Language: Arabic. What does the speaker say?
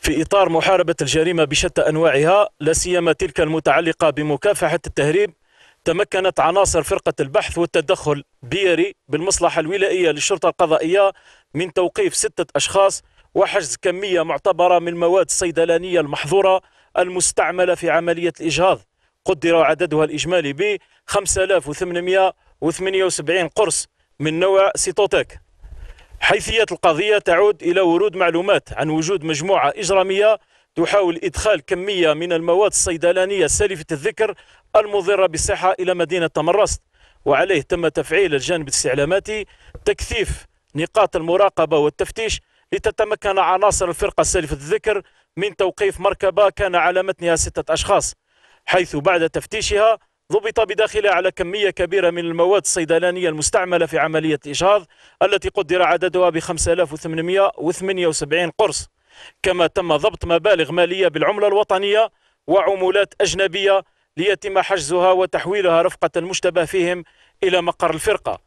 في إطار محاربة الجريمة بشتى أنواعها لا سيما تلك المتعلقة بمكافحة التهريب تمكنت عناصر فرقة البحث والتدخل بيري بالمصلحة الولائية للشرطة القضائية من توقيف ستة أشخاص وحجز كمية معتبرة من المواد الصيدلانية المحظورة المستعملة في عملية الإجهاض قدر عددها الإجمالي ب 5878 قرص من نوع سيتوتك حيثية القضية تعود إلى ورود معلومات عن وجود مجموعة إجرامية تحاول إدخال كمية من المواد الصيدلانية سالفة الذكر المضرة بالصحة إلى مدينة تمرست وعليه تم تفعيل الجانب الاستعلاماتي تكثيف نقاط المراقبة والتفتيش لتتمكن عناصر الفرقة سالفة الذكر من توقيف مركبة كان على متنها ستة أشخاص حيث بعد تفتيشها ضبط بداخلها على كمية كبيرة من المواد الصيدلانية المستعملة في عملية الإجهاض التي قدر عددها ب 5878 قرص كما تم ضبط مبالغ مالية بالعملة الوطنية وعمولات أجنبية ليتم حجزها وتحويلها رفقة المشتبه فيهم إلى مقر الفرقة